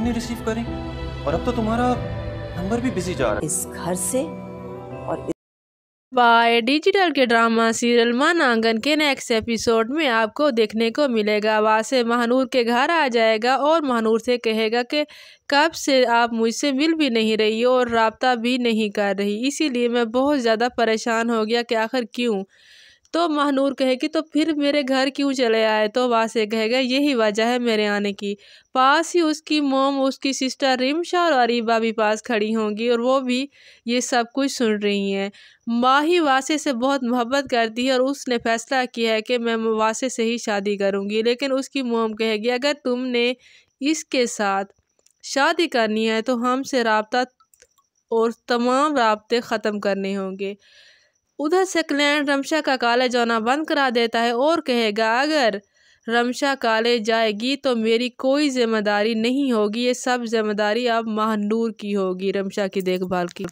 नहीं रिसीव करें और अब तो तुम्हारा नंबर भी बिजी जा रहा है इस घर से और इस... बाय डिजिटल के ड्रामा सीरियल मन आंगन के नेक्स्ट एपिसोड में आपको देखने को मिलेगा वासे महानूर के घर आ जाएगा और महानूर से कहेगा कि कब से आप मुझसे मिल भी नहीं रही और रबता भी नहीं कर रही इसीलिए मैं बहुत ज़्यादा परेशान हो गया कि आखिर क्यों तो महानूर कहेगी तो फिर मेरे घर क्यों चले आए तो वासे कहेगा यही वजह है मेरे आने की पास ही उसकी मोम उसकी सिस्टर रिमशा और अरीबा भी पास खड़ी होंगी और वो भी ये सब कुछ सुन रही हैं माही वासे से बहुत मोहब्बत करती है और उसने फैसला किया है कि मैं वासे से ही शादी करूँगी लेकिन उसकी मोम कहेगी अगर तुमने इसके साथ शादी करनी है तो हमसे रबता और तमाम रबते ख़त्म करने होंगे उधर सेकलैंड रमशा का कॉलेज जाना बंद करा देता है और कहेगा अगर रमशा कॉलेज जाएगी तो मेरी कोई जिम्मेदारी नहीं होगी ये सब जिम्मेदारी अब महानूर की होगी रमशा की देखभाल की